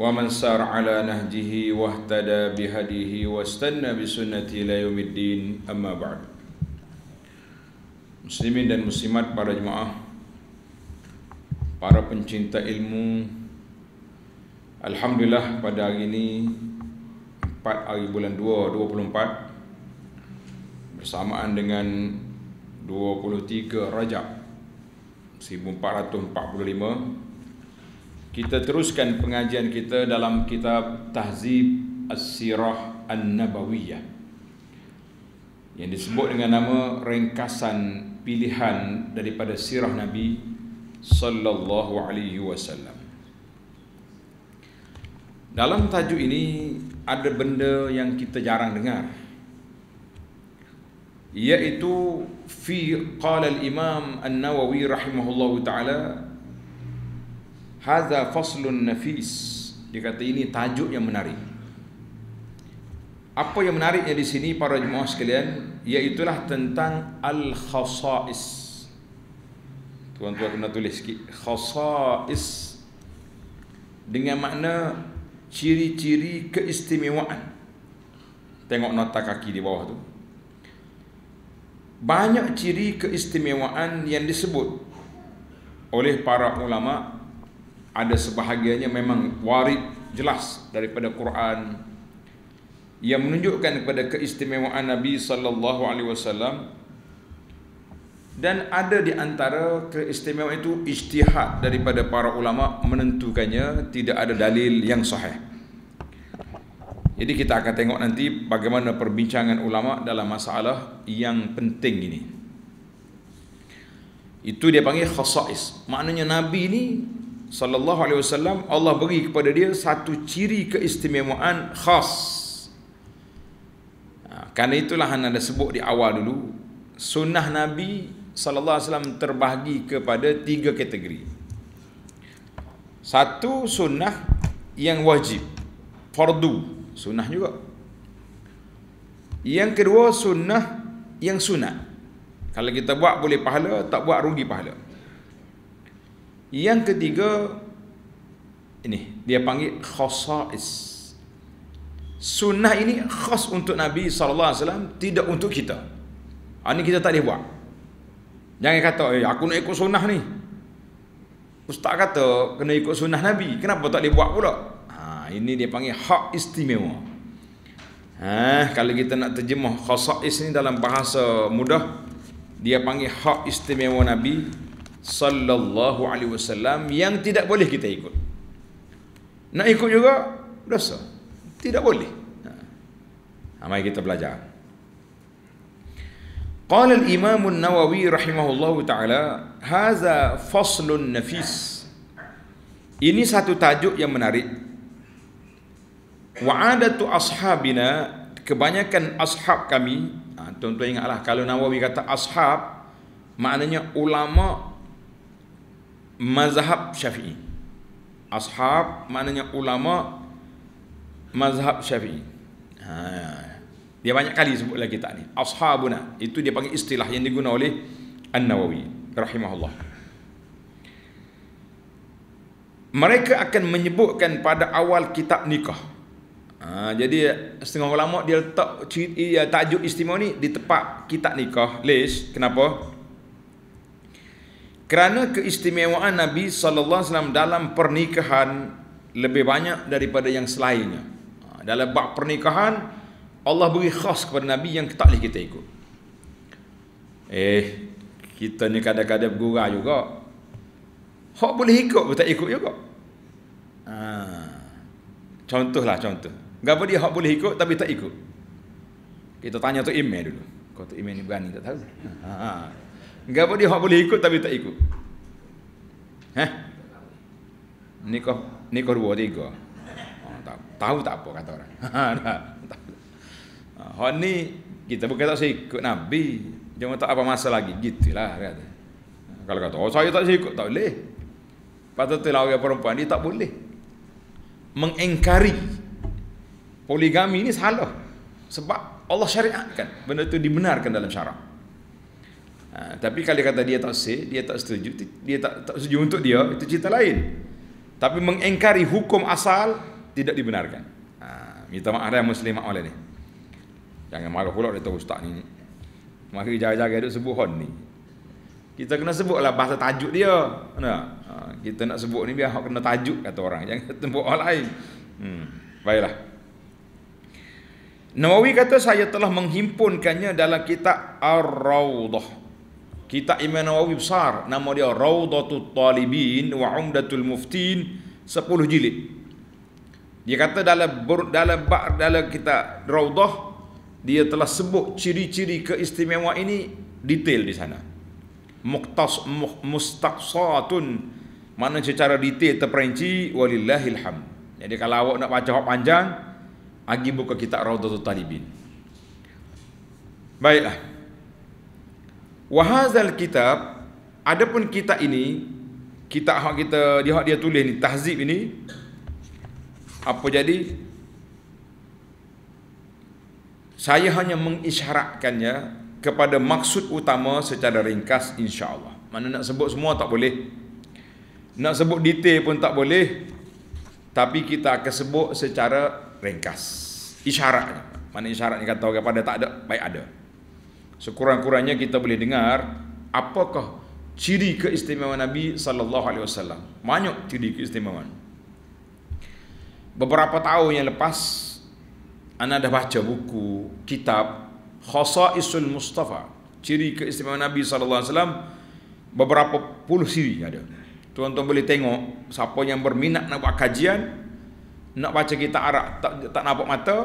ومن سار على نهجه واهتدى بهديه واستنى بسنته الى يوم الدين اما بعد Muslimin dan muslimat para jemaah Para pencinta ilmu Alhamdulillah pada hari ini 4 hari bulan 2, 24 Bersamaan dengan 23 Rajab 1445 kita teruskan pengajian kita dalam kitab Tahzib As-Sirah An-Nabawiyah Yang disebut dengan nama ringkasan pilihan daripada sirah Nabi Sallallahu Alaihi Wasallam Dalam tajuk ini ada benda yang kita jarang dengar Iaitu Fi qala al-imam an-nawawi rahimahullahu ta'ala Hadza faslun nafis. Dia kata ini tajuk yang menarik. Apa yang menariknya di sini para jemaah sekalian Iaitulah tentang Al-Khasais Tuan-tuan kena tulis sikit Khasais Dengan makna Ciri-ciri keistimewaan Tengok nota kaki di bawah tu Banyak ciri keistimewaan yang disebut Oleh para ulama' ada sebahagiannya memang warid jelas daripada Quran yang menunjukkan kepada keistimewaan Nabi sallallahu alaihi wasallam dan ada di antara keistimewaan itu ijtihad daripada para ulama menentukannya tidak ada dalil yang sahih. Jadi kita akan tengok nanti bagaimana perbincangan ulama dalam masalah yang penting ini. Itu dia panggil khasais. Maknanya Nabi ini sallallahu alaihi wasallam Allah beri kepada dia satu ciri keistimewaan khas. Ha, karena itulah hang ada sebut di awal dulu sunnah Nabi sallallahu alaihi wasallam terbahagi kepada tiga kategori. Satu sunnah yang wajib fardu sunnah juga. Yang kedua sunnah yang sunat. Kalau kita buat boleh pahala, tak buat rugi pahala. Yang ketiga ini dia panggil khasa'is. Sunnah ini khas untuk Nabi sallallahu alaihi wasallam, tidak untuk kita. Ha, ini kita tak boleh buat. Jangan kata, eh, aku nak ikut sunnah ni. Ustaz kata, kena ikut sunnah Nabi. Kenapa tak boleh buat pula? Ha, ini dia panggil hak istimewa. Ha, kalau kita nak terjemah khasa'is ni dalam bahasa mudah, dia panggil hak istimewa Nabi sallallahu alaihi wasallam yang tidak boleh kita ikut. Nak ikut juga dosa. Tidak boleh. Ha. ha mari kita belajar. Qala al-Imam nawawi rahimahullahu taala, Haza faslun nafis." Ini satu tajuk yang menarik. Wa 'adatu ashabina, kebanyakan ashab kami, ha, tuan-tuan ingatlah kalau Nawawi kata ashab, maknanya ulama mazhab syafi'i ashab maknanya ulama mazhab syafi'i ha, ya, ya. dia banyak kali sebut lagi tak ni ashabuna itu dia panggil istilah yang digunakan oleh an-nawawi rahimahullah mereka akan menyebutkan pada awal kitab nikah Ha, jadi setengah ulama dia letak eh, tajuk istimewa ni di tempat kitab nikah list kenapa kerana keistimewaan Nabi sallallahu alaihi wasallam dalam pernikahan lebih banyak daripada yang selainnya. Ha, dalam bak pernikahan Allah beri khas kepada Nabi yang tak boleh kita ikut. Eh, kita ni kadang-kadang bergurau juga. Hak boleh ikut pun tak ikut juga. Ha. Contohlah contoh. Gapo dia hak boleh ikut tapi tak ikut. Kita tanya tu email dulu. Kau tu email ni berani tak tahu. Ha. ha, ha. Gapo dia hak boleh ikut tapi tak ikut. Hah? Nikah nikah dua tiga. Oh, tak, tahu tak apa kata orang. Ha, ha ni kita bukan tak ikut Nabi. Jangan tak apa masa lagi gitulah kata. Ha, kalau kata oh, saya tak ikut tak boleh. Patut telah ya perempuan dia tak boleh. Mengengkari poligami ini salah. Sebab Allah syariatkan benda itu dibenarkan dalam syarak. Ha, tapi kalau kata dia tak say, dia tak setuju, dia tak, tak setuju untuk dia, itu cerita lain. Tapi mengengkari hukum asal, tidak dibenarkan. Ha, minta maaf dah Muslim maaf lah ni. Jangan marah pula dia tahu ustaz ni. Mari jaga-jaga duk sebut hon ni. Kita kena sebutlah bahasa tajuk dia. Mana? Ha, kita nak sebut ni biar kena tajuk kata orang. Jangan tembok orang lain. Hmm, baiklah. Nawawi kata saya telah menghimpunkannya dalam kitab Ar-Rawdah. Kitab Imam Nawawi besar nama dia Raudatul Talibin wa Umdatul Muftin 10 jilid. Dia kata dalam dalam dalam kita Raudah dia telah sebut ciri-ciri keistimewaan ini detail di sana. Muqtas mustaqsatun mana secara detail terperinci walillahil ham. Jadi kalau awak nak baca hak panjang, agi buka kitab Raudatul Talibin. Baiklah. Wahazal kitab ada pun kitab ini Kitab hak kita dia hak dia tulis ni Tahzib ini Apa jadi Saya hanya mengisyaratkannya Kepada maksud utama secara ringkas InsyaAllah Mana nak sebut semua tak boleh Nak sebut detail pun tak boleh Tapi kita akan sebut secara ringkas Isyaratnya Mana isyarat ni kata orang pada tak ada Baik ada sekurang-kurangnya kita boleh dengar apakah ciri keistimewaan Nabi sallallahu alaihi wasallam. Banyak ciri keistimewaan. Beberapa tahun yang lepas anda dah baca buku kitab Khasaisul Mustafa, ciri keistimewaan Nabi sallallahu alaihi wasallam beberapa puluh siri ada. Tuan-tuan boleh tengok siapa yang berminat nak buat kajian, nak baca kita Arab tak tak nampak mata,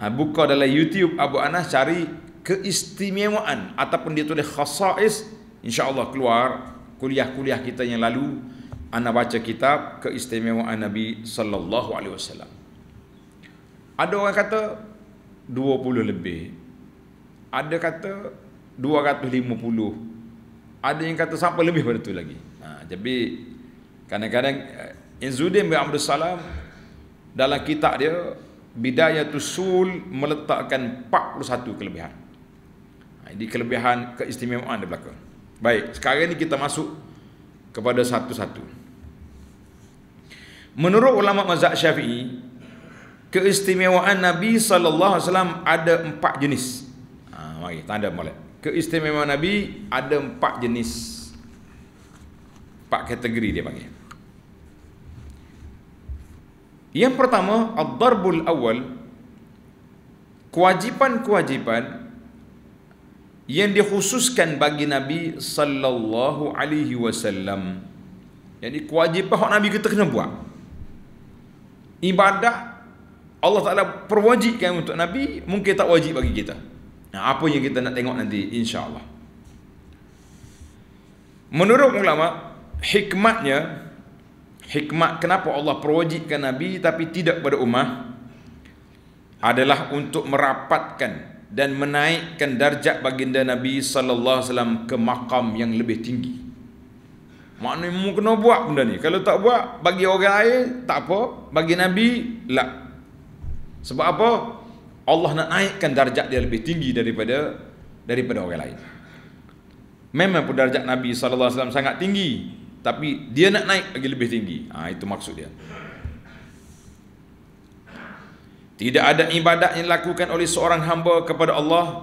ha, buka dalam YouTube Abu Anas cari keistimewaan ataupun dia tulis khasais insyaallah keluar kuliah-kuliah kita yang lalu anda baca kitab keistimewaan Nabi sallallahu alaihi wasallam ada orang kata 20 lebih ada kata 250 ada yang kata sampai lebih pada tu lagi ha, jadi kadang-kadang eh, Inzuddin bin Abdul Salam dalam kitab dia Bidayah Tusul meletakkan 41 kelebihan ini kelebihan keistimewaan dia belakang. Baik, sekarang ini kita masuk kepada satu-satu. Menurut ulama mazhab Syafi'i, keistimewaan Nabi sallallahu alaihi wasallam ada empat jenis. Ha, mari tanda boleh. Keistimewaan Nabi ada empat jenis. Empat kategori dia panggil. Yang pertama, ad-darbul awal kewajipan-kewajipan yang dikhususkan bagi Nabi sallallahu alaihi wasallam. Jadi kewajipan hak Nabi kita kena buat. Ibadah Allah Taala perwajibkan untuk Nabi, mungkin tak wajib bagi kita. Nah, apa yang kita nak tengok nanti insya-Allah. Menurut ulama, hikmatnya hikmat kenapa Allah perwajibkan Nabi tapi tidak pada umat adalah untuk merapatkan dan menaikkan darjat baginda Nabi sallallahu alaihi wasallam ke makam yang lebih tinggi. Maknanya mu kena buat benda ni. Kalau tak buat bagi orang lain tak apa, bagi Nabi lah. Sebab apa? Allah nak naikkan darjat dia lebih tinggi daripada daripada orang lain. Memang pun darjat Nabi sallallahu alaihi wasallam sangat tinggi, tapi dia nak naik lagi lebih tinggi. Ah ha, itu maksud dia. Tidak ada ibadat yang dilakukan oleh seorang hamba kepada Allah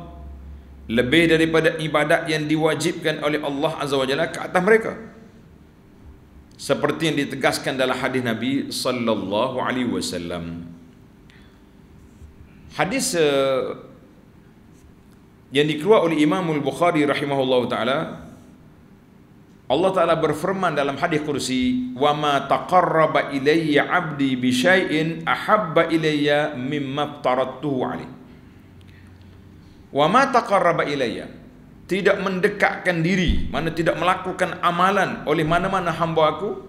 lebih daripada ibadat yang diwajibkan oleh Allah Azza wa Jalla ke atas mereka. Seperti yang ditegaskan dalam hadis Nabi sallallahu alaihi wasallam. Hadis eh, yang dikeluarkan oleh Imam Al-Bukhari rahimahullahu taala Allah Ta'ala berfirman dalam hadis kursi wa ma taqarraba ilayya 'abdi bi syai'in ahabba ilayya mimma taratuhu 'alaihi wa ma taqarraba ilayya tidak mendekatkan diri mana tidak melakukan amalan oleh mana-mana hamba aku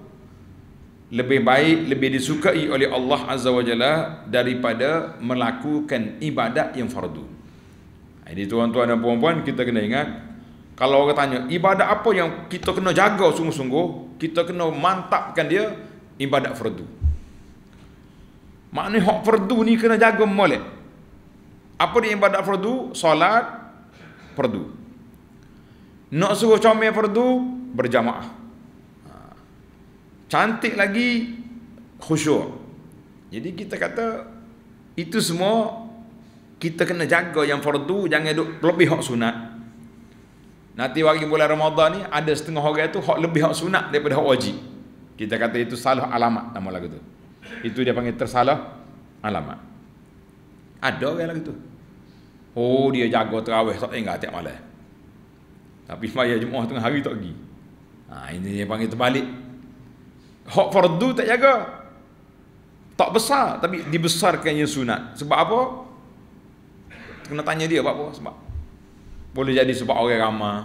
lebih baik lebih disukai oleh Allah Azza wa Jalla daripada melakukan ibadat yang fardu. Ini tuan-tuan dan puan-puan kita kena ingat kalau orang tanya ibadat apa yang kita kena jaga sungguh-sungguh kita kena mantapkan dia ibadat fardu maknanya hak fardu ni kena jaga molek apa dia ibadat fardu salat fardu nak suruh comel fardu berjamaah ha. cantik lagi khusyuk jadi kita kata itu semua kita kena jaga yang fardu jangan lebih hak sunat Nanti hari bulan Ramadan ni ada setengah orang tu hak lebih hak sunat daripada hak wajib. Kita kata itu salah alamat nama lagu tu. Itu dia panggil tersalah alamat. Ada orang lagu tu. Oh dia jaga terawih tak ingat tiap malam. Tapi maya Jumaat tengah hari tak pergi. Ha, ini dia panggil terbalik. Hak fardu tak jaga. Tak besar tapi dibesarkan yang sunat. Sebab apa? Kena tanya dia apa-apa sebab. Boleh jadi sebab orang ramah,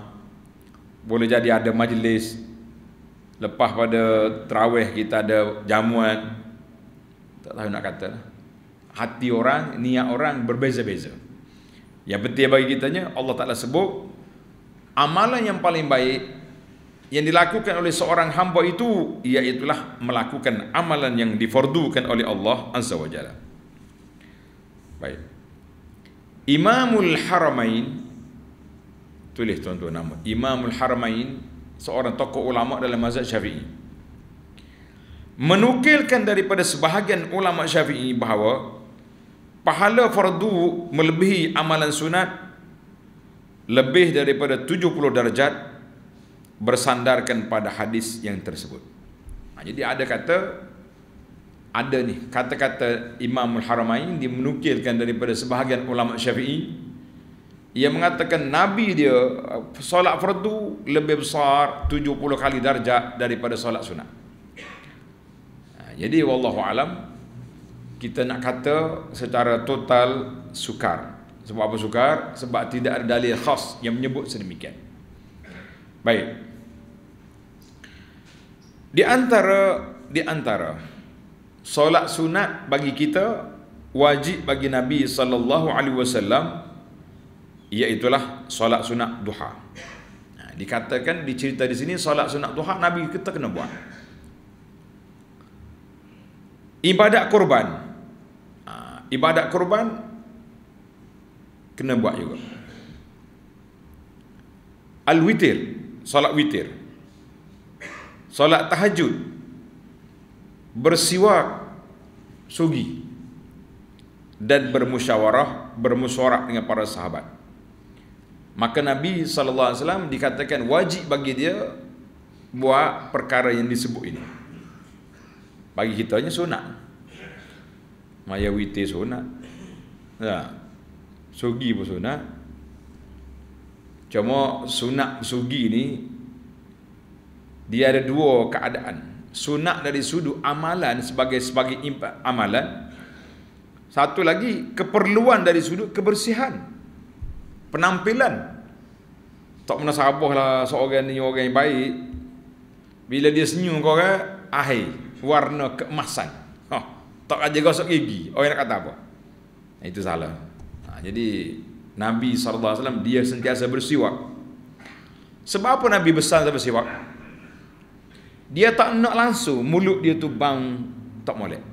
Boleh jadi ada majlis. Lepas pada terawih kita ada jamuan. Tak tahu nak kata. Lah. Hati orang, niat orang berbeza-beza. Yang penting bagi kitanya, Allah Ta'ala sebut, amalan yang paling baik, yang dilakukan oleh seorang hamba itu, iaitulah melakukan amalan yang difordukan oleh Allah Azza wa Jalla. Baik. Imamul Haramain, tulis tuan-tuan nama Imamul Haramain seorang tokoh ulama dalam mazhab Syafi'i menukilkan daripada sebahagian ulama Syafi'i bahawa pahala fardu melebihi amalan sunat lebih daripada 70 darjat bersandarkan pada hadis yang tersebut. Ha, jadi ada kata ada ni kata-kata Imamul Haramain dimenukilkan daripada sebahagian ulama Syafi'i ia mengatakan Nabi dia Solat fardu lebih besar 70 kali darjah daripada solat sunat ha, Jadi Wallahu alam Kita nak kata secara total Sukar Sebab apa sukar? Sebab tidak ada dalil khas Yang menyebut sedemikian Baik Di antara Di antara Solat sunat bagi kita Wajib bagi Nabi saw. Iaitulah solat sunat duha ha, Dikatakan, dicerita di sini solat sunat duha Nabi kita kena buat Ibadat korban ha, Ibadat korban Kena buat juga Al-Witir Solat Witir Solat Tahajud Bersiwak Sugi Dan bermusyawarah Bermusyawarah dengan para sahabat Maka Nabi sallallahu alaihi wasallam dikatakan wajib bagi dia buat perkara yang disebut ini. Bagi kita kitanya sunat. Mayawiti sunat. Ya. Sugi pun sunat. Cuma sunat sugi ni dia ada dua keadaan. Sunat dari sudut amalan sebagai sebagai impak amalan. Satu lagi keperluan dari sudut kebersihan penampilan tak pernah sabah lah seorang ni orang yang baik bila dia senyum kau kan akhir warna keemasan ha, tak ada gosok gigi orang nak kata apa itu salah ha, jadi Nabi SAW dia sentiasa bersiwak sebab apa Nabi besar sampai bersiwak dia tak nak langsung mulut dia tu bang tak molek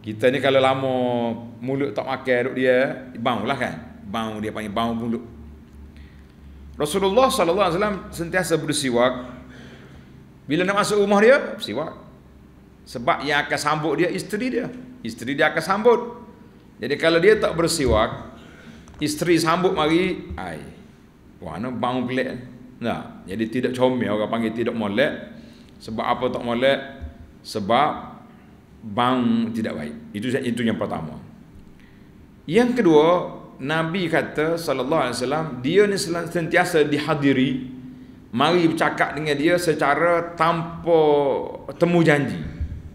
kita ni kalau lama mulut tak makan duduk dia bang lah kan bau dia panggil bau mulut. Rasulullah sallallahu alaihi wasallam sentiasa bersiwak. Bila nak masuk rumah dia, siwak. Sebab yang akan sambut dia isteri dia. Isteri dia akan sambut. Jadi kalau dia tak bersiwak, isteri sambut mari, ai. Warna bau pelik. Nah, jadi tidak comel orang panggil tidak molek. Sebab apa tak molek? Sebab bau tidak baik. Itu itu yang pertama. Yang kedua, Nabi kata sallallahu alaihi wasallam dia ni sentiasa dihadiri mari bercakap dengan dia secara tanpa temu janji.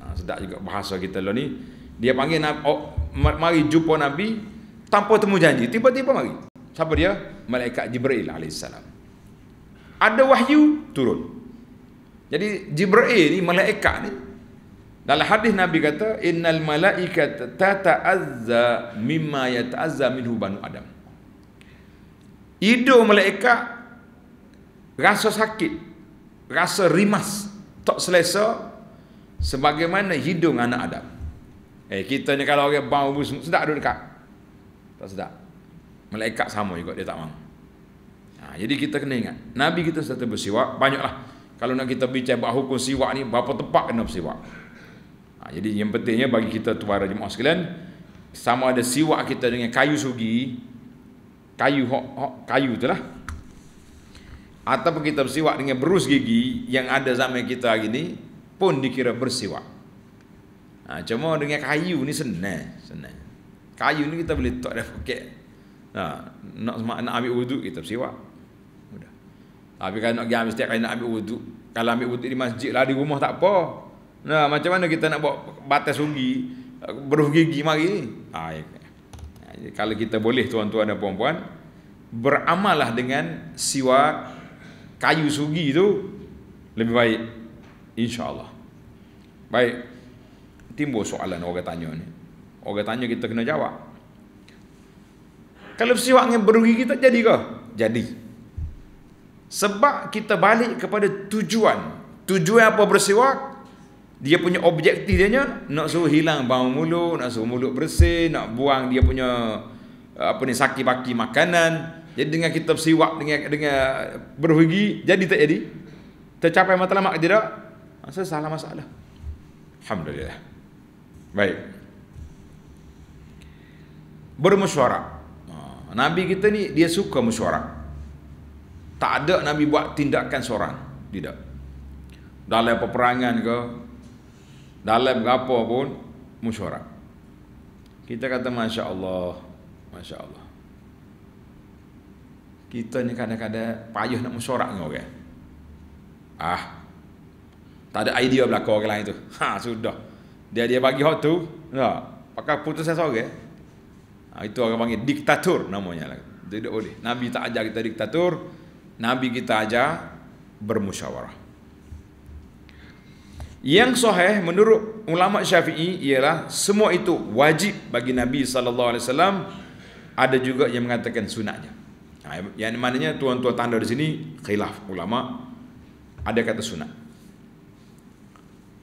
Ha, sedap juga bahasa kita lah ni. Dia panggil oh, mari jumpa Nabi tanpa temu janji. Tiba-tiba mari. Siapa dia? Malaikat Jibril alaihissalam. Ada wahyu turun. Jadi Jibril ni malaikat ni dalam hadis Nabi kata, "Innal malaikata tata'azza mimma yata'azza minhu banu Adam." Hidung malaikat rasa sakit, rasa rimas, tak selesa sebagaimana hidung anak Adam. Eh, kita ni kalau orang bau busuk sedak duduk dekat. Tak sedak. Malaikat sama juga dia tak mahu. Ha, jadi kita kena ingat, Nabi kita satu bersiwak, banyaklah. Kalau nak kita bincang bahawa hukum siwak ni, berapa tempat kena bersiwak. Ha, jadi yang pentingnya bagi kita tuara jemaah sekalian sama ada siwak kita dengan kayu sugi kayu hok, hok kayu itulah ataupun kita bersiwak dengan berus gigi yang ada zaman kita hari ini pun dikira bersiwak. Ha, cuma dengan kayu ni senang, senang. Kayu ni kita boleh tok dah poket. Ha, nak semak, nak ambil wuduk kita bersiwak. Mudah. Tapi kalau nak pergi setiap kali nak ambil wuduk, kalau ambil wuduk di masjid lah, di rumah tak apa. Nah, macam mana kita nak buat batas rugi, beruh gigi mari ni? Ha, ya. ya. Kalau kita boleh tuan-tuan dan puan-puan, beramallah dengan siwak kayu sugi tu lebih baik insya Allah Baik. Timbul soalan orang tanya ni. Orang tanya kita kena jawab. Kalau siwak yang berugi kita jadi ke? Jadi. Sebab kita balik kepada tujuan. Tujuan apa bersiwak? dia punya objektif dia nya nak suruh hilang bau mulut, nak suruh mulut bersih, nak buang dia punya eh, apa ni saki baki makanan. Jadi dengan kita siwak dengan dengan berhugi jadi tak jadi. Tercapai matlamat ke tidak? Masa ah, salah masalah. Alhamdulillah. Baik. Bermusyawarah. Ah, Nabi kita ni dia suka musyawarah. Tak ada Nabi buat tindakan seorang. Tidak. Dalam peperangan ke, dalam apa pun musyarak. Kita kata Masya Allah, Masya Allah. Kita ni kadang-kadang payah nak musyarak dengan orang. Ah, tak ada idea belakang orang lain tu. Ha, sudah. Dia dia bagi hot tu, tak? Ya, pakai putus saya sore. Ha, ah, itu orang panggil diktator namanya. Lah. Tidak boleh. Nabi tak ajar kita diktator. Nabi kita ajar bermusyawarah. Yang sahih menurut ulama Syafi'i ialah semua itu wajib bagi Nabi sallallahu alaihi wasallam. Ada juga yang mengatakan sunatnya. Ha, yang maknanya tuan-tuan tanda di sini khilaf ulama ada kata sunat.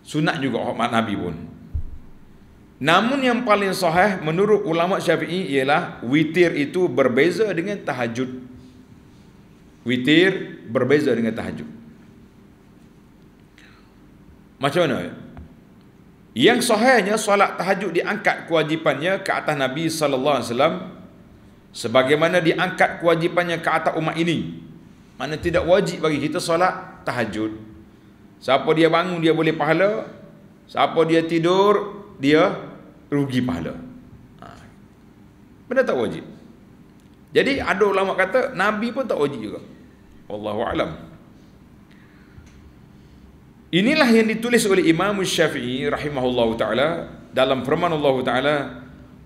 Sunat juga hormat Nabi pun. Namun yang paling sahih menurut ulama Syafi'i ialah witir itu berbeza dengan tahajud. Witir berbeza dengan tahajud. Macam mana? Yang sahihnya solat tahajud diangkat kewajipannya ke atas Nabi sallallahu alaihi wasallam sebagaimana diangkat kewajipannya ke atas umat ini. Mana tidak wajib bagi kita solat tahajud. Siapa dia bangun dia boleh pahala, siapa dia tidur dia rugi pahala. Ha. Benda tak wajib. Jadi ada ulama kata Nabi pun tak wajib juga. Wallahu alam. Inilah yang ditulis oleh Imam Syafi'i rahimahullahu taala dalam firman Allah taala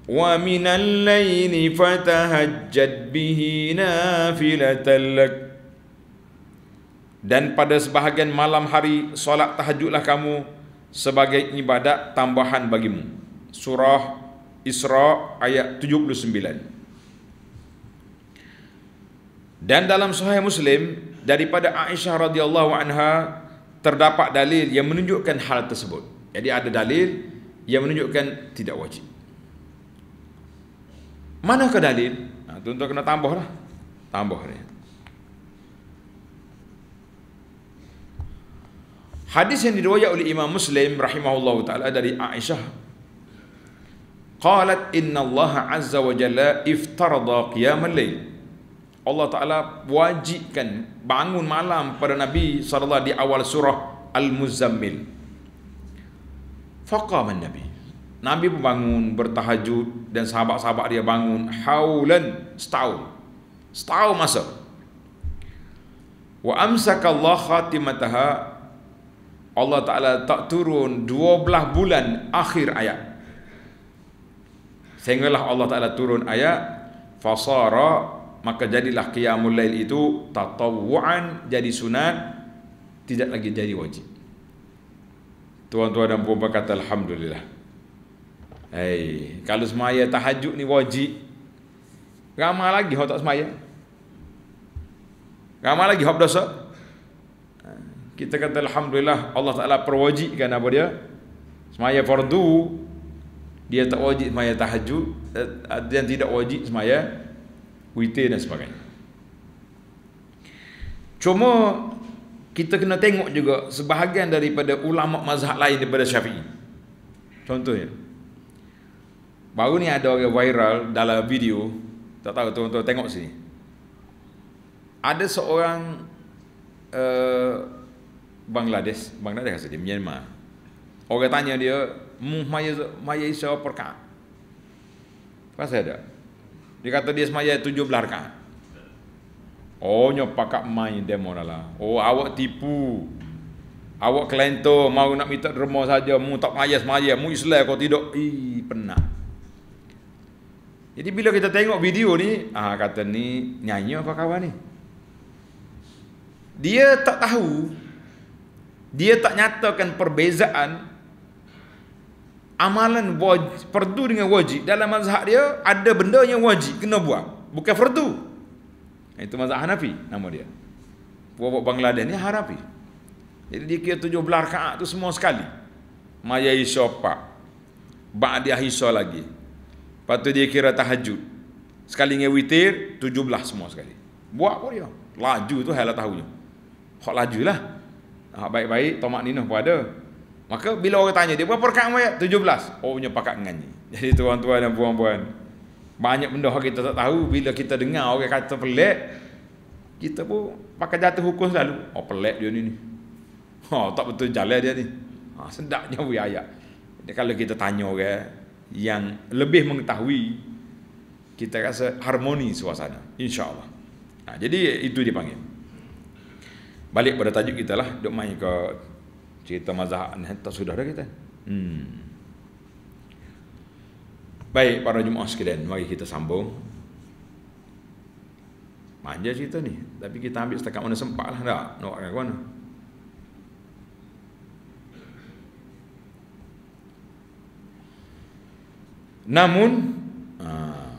wa minal laili fatahajjad bihi nafilatan lak dan pada sebahagian malam hari solat tahajudlah kamu sebagai ibadat tambahan bagimu surah Isra ayat 79 dan dalam sahih Muslim daripada Aisyah radhiyallahu anha terdapat dalil yang menunjukkan hal tersebut. Jadi ada dalil yang menunjukkan tidak wajib. Mana ke dalil? Ha, tuan, tuan kena tambah lah. Tambah ni. Hadis yang diriwayat oleh Imam Muslim rahimahullah ta'ala dari Aisyah. Qalat inna Allah azza wa jalla iftarada qiyam al-layl. Allah Ta'ala wajibkan bangun malam pada Nabi SAW di awal surah Al-Muzzammil. Faqaman Nabi. Nabi pun bangun bertahajud dan sahabat-sahabat dia bangun haulan setahun. Setahun masa. Wa amsakallah khatimataha Allah Ta'ala tak turun dua belah bulan akhir ayat. Sehinggalah Allah Ta'ala turun ayat Fasara maka jadilah qiyamul lail itu tatawuan jadi sunat tidak lagi jadi wajib tuan-tuan dan puan-puan kata alhamdulillah hey, kalau semaya tahajud ni wajib ramah lagi orang tak semaya ramah lagi orang berdosa ha, kita kata alhamdulillah Allah Taala perwajibkan apa dia semaya fardu dia tak wajib semaya tahajud dan eh, tidak wajib semaya UIT dan sebagainya. Cuma kita kena tengok juga sebahagian daripada ulama mazhab lain daripada Syafi'i. Contohnya baru ni ada orang viral dalam video, tak tahu tuan-tuan tengok sini. Ada seorang uh, Bangladesh, Bangladesh kata dia, Myanmar. Orang tanya dia, Muhammad Isa Perkak. Pasal ada? Dia kata dia semaya belah rakaat. Oh, nyo pakak main demo dalam. Oh, awak tipu. Awak kelento mau nak minta derma saja, mu tak payah semaya, mu Islam kau tidak. Ih, penat. Jadi bila kita tengok video ni, ah kata ni nyanyi apa kawan ni? Dia tak tahu dia tak nyatakan perbezaan amalan wajib, fardu dengan wajib dalam mazhab dia ada benda yang wajib kena buat bukan fardu itu mazhab Hanafi nama dia buat buat Bangladesh ni Hanafi jadi dia kira tujuh belah rakaat tu semua sekali maya isya pak ba'da isya lagi lepas tu dia kira tahajud sekali dengan witir tujuh belah semua sekali buat pun dia laju tu hala tahunya hak lajulah hak baik-baik tomak ninah pun ada Maka bila orang tanya dia berapa rakaat mayat? 17. Oh punya pakat ngaji. Jadi tuan-tuan dan puan-puan, banyak benda kita tak tahu bila kita dengar orang kata pelik, kita pun pakai jatuh hukum selalu. Oh pelik dia ni Ha oh, tak betul jalan dia ni. Ha oh, sedaknya bui ayat. Jadi, kalau kita tanya orang yang lebih mengetahui kita rasa harmoni suasana insyaallah. Ha, jadi itu dipanggil. Balik pada tajuk kita lah, duk main ke cerita mazhab ni tak sudah dah kita. Hmm. Baik para jemaah sekalian, mari kita sambung. Manja cerita ni, tapi kita ambil setakat mana sempat lah, tak. Nak ke mana? Namun ah,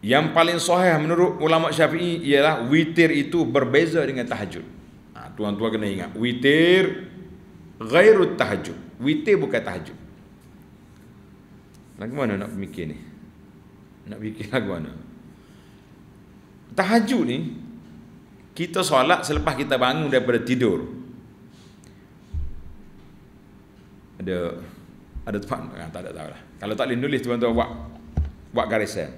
yang paling sahih menurut ulama Syafi'i ialah witir itu berbeza dengan tahajud. Ah, tuan-tuan kena ingat, witir Ghairut tahajud Witir bukan tahajud Lagu mana nak mikir ni Nak fikir lagu mana Tahajud ni Kita solat selepas kita bangun daripada tidur Ada Ada tempat ha, ah, Tak ada tahu lah Kalau tak boleh nulis tuan-tuan buat Buat garisan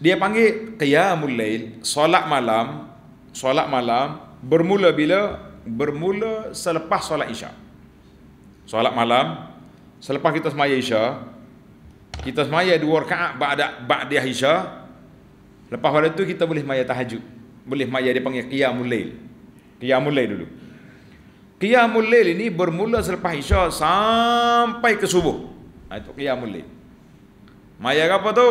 dia panggil qiyamul lail solat malam solat malam bermula bila bermula selepas solat isya, Solat malam, selepas kita semaya isya, kita semaya dua rakaat ba'da ba'diyah isya. Lepas pada itu kita boleh semaya tahajud. Boleh semaya dia panggil qiyamul lail. Qiyamul lail dulu. Qiyamul lail ini bermula selepas isya sampai ke subuh. Ha, itu qiyamul lail. Maya apa tu?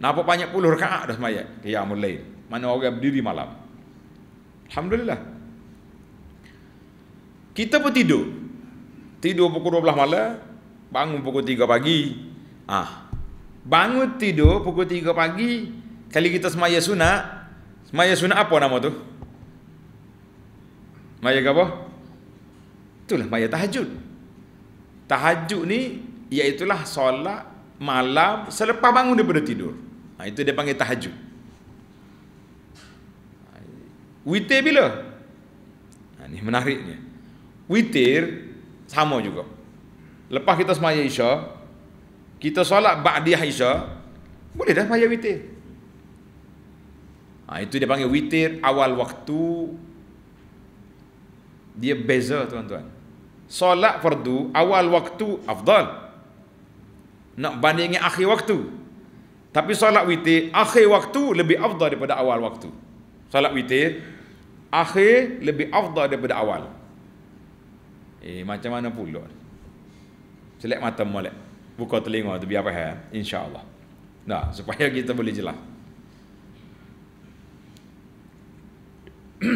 Napa banyak puluh rakaat dah semaya qiyamul mulai. Mana orang berdiri malam. Alhamdulillah. Kita pun tidur. Tidur pukul 12 malam, bangun pukul 3 pagi. Ah. Ha. Bangun tidur pukul 3 pagi, kali kita semaya sunat, semaya sunat apa nama tu? semaya apa? Itulah semaya tahajud. Tahajud ni iaitulah solat malam selepas bangun daripada tidur. Ha, itu dia panggil tahajud. Witir bila? Ha, ini menariknya witir sama juga. Lepas kita semaya Isya, kita solat ba'diyah Isya, boleh dah semaya witir. Ha, itu dia panggil witir awal waktu. Dia beza tuan-tuan. Solat fardu awal waktu afdal. Nak bandingkan akhir waktu. Tapi solat witir akhir waktu lebih afdal daripada awal waktu. Solat witir akhir lebih afdal daripada awal. Eh, macam mana pula? Selek mata molek. Buka telinga tu biar faham. Allah. Nah, supaya kita boleh jelas.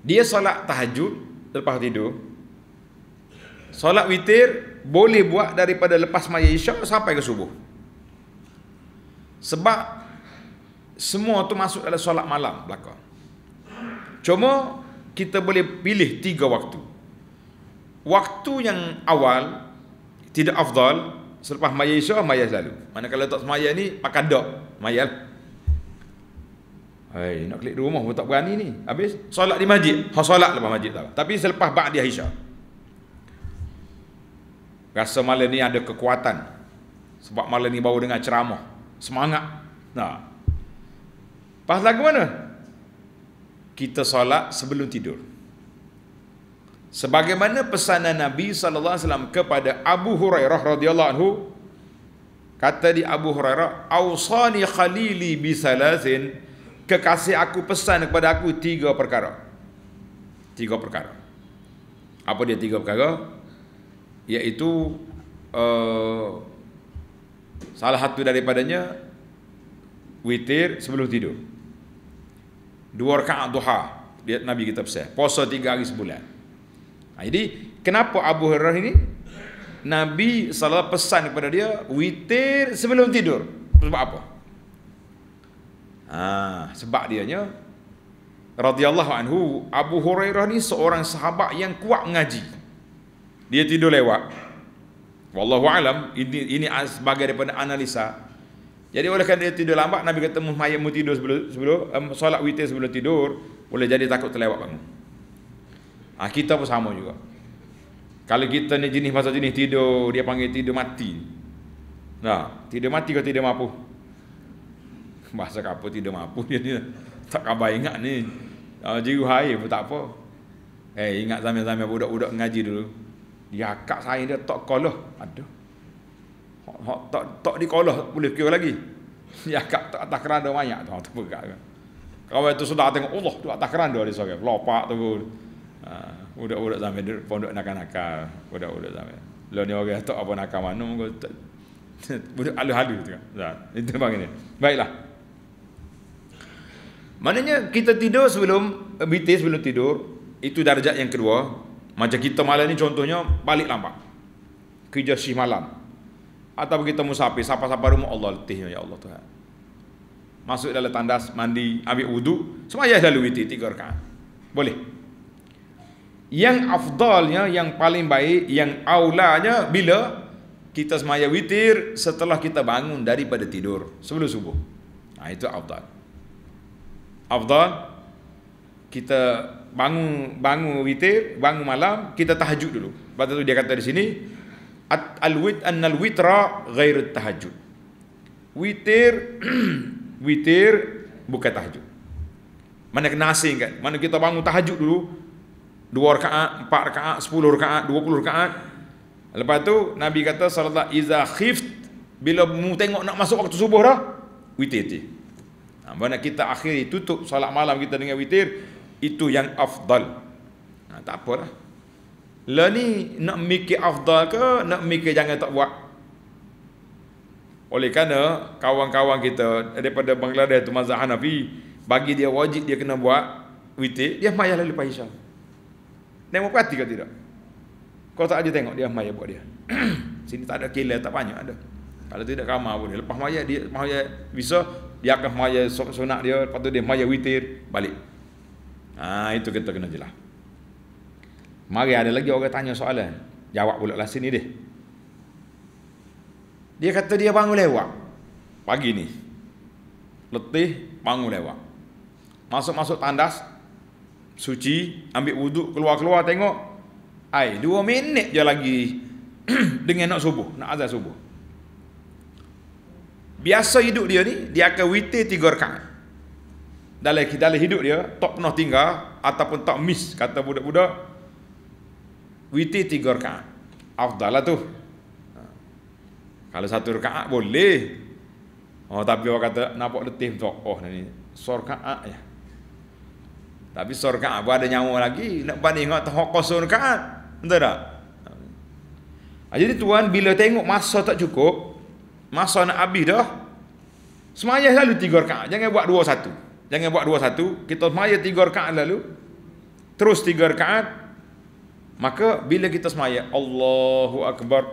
Dia solat tahajud lepas tidur. Solat witir boleh buat daripada lepas maya isyak sampai ke subuh. Sebab semua tu masuk dalam solat malam belakang. Cuma kita boleh pilih tiga waktu waktu yang awal tidak afdal selepas maya isya maya selalu mana kalau tak semaya ni pakai dok maya lah. Hai, nak klik di rumah pun tak berani ni. Habis solat di masjid. Ha solat lepas masjid tahu. Tapi selepas ba'diyah Isya. Rasa malam ni ada kekuatan. Sebab malam ni baru dengar ceramah. Semangat. Nah. Pas lagu mana? Kita solat sebelum tidur sebagaimana pesanan Nabi sallallahu alaihi wasallam kepada Abu Hurairah radhiyallahu anhu kata di Abu Hurairah ausani khalili bi salasin kekasih aku pesan kepada aku tiga perkara tiga perkara apa dia tiga perkara yaitu uh, eh, salah satu daripadanya witir sebelum tidur dua rakaat duha dia nabi kita pesan puasa tiga hari sebulan Ha, jadi kenapa Abu Hurairah ini Nabi SAW pesan kepada dia witir sebelum tidur sebab apa ha, sebab dia nya radhiyallahu anhu Abu Hurairah ni seorang sahabat yang kuat ngaji dia tidur lewat wallahu alam ini ini sebagai daripada analisa jadi oleh kerana dia tidur lambat Nabi kata mayatmu tidur sebelum sebelum um, solat witir sebelum tidur boleh jadi takut terlewat bangun Ha, kita pun sama juga. Kalau kita ni jenis masa jenis tidur, dia panggil tidur mati. Nah, tidur mati ke tidur mampu? Bahasa apa tidur mampu dia ni. Tak kabar ingat ni. Uh, jiru air pun tak apa. Eh, hey, ingat zaman-zaman budak-budak ngaji dulu. Dia akak saya dia tak kalah. Aduh. Hak, hak, tak tak dikalah boleh kira lagi. Dia akak tak atas keranda banyak. tu. Tak apa sudah tengok Allah tu atas keranda dia sorang. Lopak tu. Ah, budak-budak sampai di pondok nakal-nakal budak-budak sampai lo ni orang tak apa nakal mana muka budak halu-halu tu kan itu bang ini baiklah maknanya kita tidur sebelum eh, bitis sebelum tidur itu darjah yang kedua macam kita malam ni contohnya balik lambat kerja si malam atau kita musafir siapa-siapa rumah Allah letihnya ya Allah Tuhan masuk dalam tandas mandi ambil wudu semua ya lalu itu tiga rakaat boleh yang afdalnya yang paling baik yang aulanya bila kita semaya witir setelah kita bangun daripada tidur sebelum subuh nah, itu afdal afdal kita bangun bangun witir bangun malam kita tahajud dulu pada tu dia kata di sini at al wit an al witra ghair tahajud witir witir bukan tahajud mana kena asing kan mana kita bangun tahajud dulu dua rakaat, empat rakaat, sepuluh rakaat, dua puluh rakaat. Lepas tu Nabi kata salat iza khift bila mu tengok nak masuk waktu subuh dah, witir-witir. Ha, mana kita akhiri tutup salat malam kita dengan witir, itu yang afdal. Ha, tak apalah. Lah ni nak mikir afdal ke, nak mikir jangan tak buat. Oleh kerana kawan-kawan kita daripada Bangladesh tu mazhab Hanafi bagi dia wajib dia kena buat witir, dia mayah lalu payah demokrati ke tidak kau tak ada tengok dia mayat buat dia sini tak ada killer tak banyak ada kalau tidak kamar pun dia lepas mayat dia mayat bisa dia akan mayat sunat dia lepas tu dia mayat witir balik ha, itu kita kena jelah mari ada lagi orang tanya soalan jawab pula lah sini dia dia kata dia bangun lewat pagi ni letih bangun lewat masuk-masuk tandas suci, ambil wuduk keluar-keluar tengok. Ai, dua minit je lagi dengan nak subuh, nak azan subuh. Biasa hidup dia ni, dia akan witir tiga rakaat. Dalam, dalam hidup dia, tak pernah tinggal ataupun tak miss, kata budak-budak. Witir tiga rakaat. Afdal lah tu. Ha. Kalau satu rakaat boleh. Oh, tapi orang kata, nampak letih tu. Oh, ni, sorkaat ya. Tapi sor Kaabah ada nyawa lagi. Nak banding dengan tahu kosong Kaab. Betul tak? Ah, jadi tuan bila tengok masa tak cukup. Masa nak habis dah. Semaya lalu tiga rakaat. Jangan buat dua satu. Jangan buat dua satu. Kita semaya tiga rakaat lalu. Terus tiga rakaat. Maka bila kita semaya. Allahu Akbar.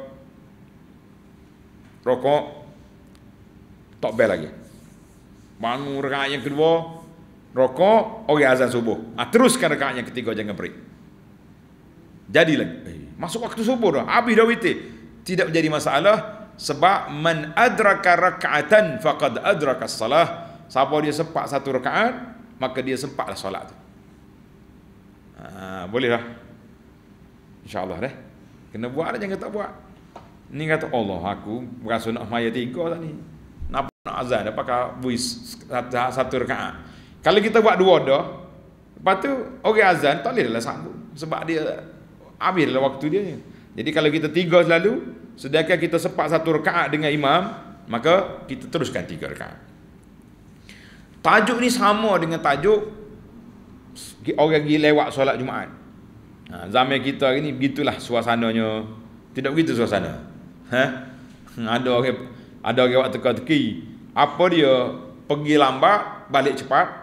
Rokok. Tak bel lagi. Bangun rakaat yang kedua rokok, ore azan subuh. Ah teruskan rakaat yang ketiga jangan break. Jadi lagi. Eh, masuk waktu subuh dah. Habis dah witi, Tidak menjadi masalah sebab man adraka rak'atan faqad adraka salah. Siapa dia sempat satu rakaat, maka dia sempatlah solat tu. Ha, bolehlah. InsyaAllah deh. Kena buat lah, jangan tak buat. Ni kata Allah, aku berasa nak maya tiga tak ni. Nak azan, apakah buis satu, satu kalau kita buat dua dah, lepas tu orang azan tak boleh dah sambung sebab dia habislah waktu dia ni. Jadi kalau kita tiga selalu, sedangkan kita sepak satu rakaat dengan imam, maka kita teruskan tiga rakaat. Tajuk ni sama dengan tajuk orang pergi lewat solat Jumaat. Ha, zaman kita hari ni begitulah suasananya. Tidak begitu suasana. Ha? Ada orang ada orang waktu kat kiri. Apa dia pergi lambat, balik cepat,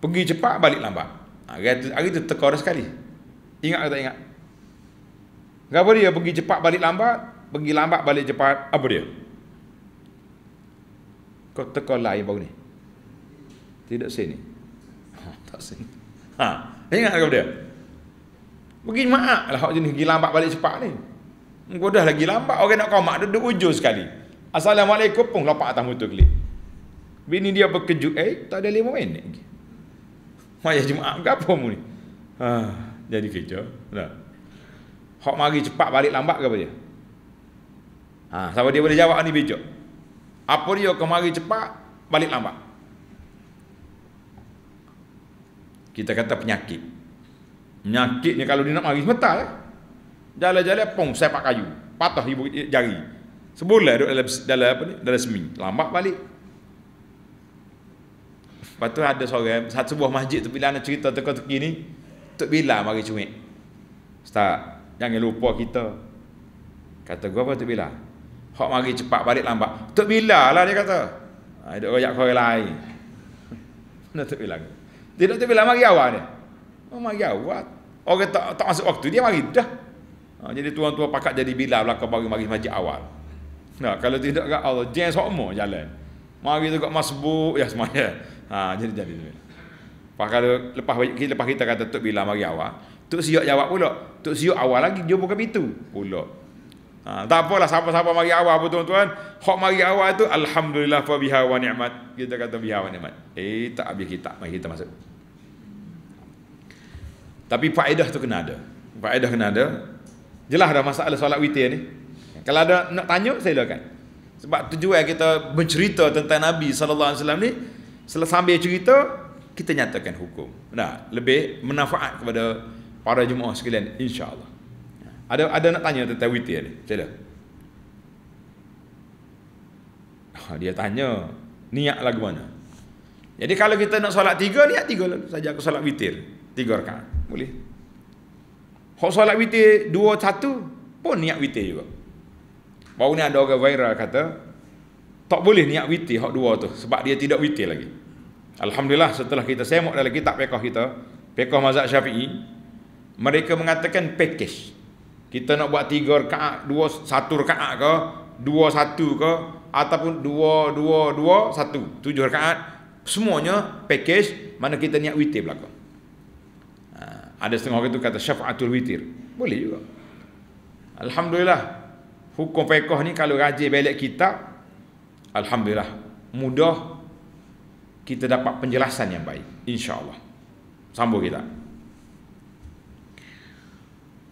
Pergi cepat, balik lambat. Ha, hari tu, hari tu tekor sekali. Ingat atau tak ingat? Apa dia? Pergi cepat, balik lambat. Pergi lambat, balik cepat. Apa dia? Kau tekor lain baru ni. Tidak sini. Ha, tak sini. Ha, ingat apa dia? Pergi maak lah orang jenis. Pergi lambat, balik cepat ni. Kau dah lagi lambat. Orang nak kau mak duduk ujur sekali. Assalamualaikum pun lopak atas motor klik. Bini dia berkejut. Eh, tak ada lima minit lagi. Mayat Jumaat ke apa mu ni? Ha, jadi kerja. Tak? Hak mari cepat balik lambat ke apa dia? Ha, sama dia boleh jawab ni bijak. Apa dia kemari cepat, balik lambat? Kita kata penyakit. Penyakit ni kalau dia nak mari sebentar. Eh? Jalan-jalan pong sepak kayu. Patah ibu jari. Sebulan duduk dalam, dalam apa ni? Dalam seminggu. Lambat balik. Lepas tu ada seorang satu sebuah masjid tu bila nak cerita teka-teki ni, tok bila mari cuik. Ustaz, jangan lupa kita. Kata gua apa tok bila? Hak mari cepat balik lambat. Tok bila lah dia kata. Ha ada royak kau orang lain. Mana tok bila? Dia nak tok bila mari awal ni. Oh mari awal. Orang tak tak masuk waktu dia mari dah. Ha, jadi tuan-tuan pakat jadi bila belakang baru mari masjid awal. Nah, kalau tidak kat Allah, jangan sokmo jalan. Mari tu kat masbuk, ya semuanya. Ha, jadi jadi tu. Lepas kalau lepas kita lepas kita kata tok bila mari awak, tok siok jawab pula. Tok siok awal lagi dia buka pintu pula. Ha, tak apalah siapa-siapa mari awal pun tuan-tuan. Hak mari awal tu alhamdulillah fa biha wa ni'mat. Kita kata biha wa ni'mat. Eh tak habis kita mari kita masuk. Tapi faedah tu kena ada. Faedah kena ada. Jelas dah masalah solat witir ni. Kalau ada nak tanya saya silakan. Sebab tujuan kita bercerita tentang Nabi sallallahu alaihi wasallam ni Setelah sambil cerita, kita nyatakan hukum. Nah, lebih manfaat kepada para jemaah sekalian insya-Allah. Ada ada nak tanya tentang witir ni? Sila. Ah, dia tanya niat lagu mana? Jadi kalau kita nak solat tiga, niat tiga lah. Saja aku solat witir. Tiga rakan. Boleh? Kalau solat witir dua, satu, pun niat witir juga. Baru ni ada orang viral kata, tak boleh niat witir hak dua tu sebab dia tidak witir lagi Alhamdulillah setelah kita semak dalam kitab pekoh kita pekoh mazhab syafi'i mereka mengatakan package kita nak buat tiga rekaat dua satu rekaat ke dua satu ke ataupun dua dua dua satu tujuh rekaat semuanya package mana kita niat witir belakang ha, ada setengah orang itu kata syafa'atul witir boleh juga Alhamdulillah hukum pekoh ni kalau rajin belak kitab Alhamdulillah mudah kita dapat penjelasan yang baik insyaallah sambung kita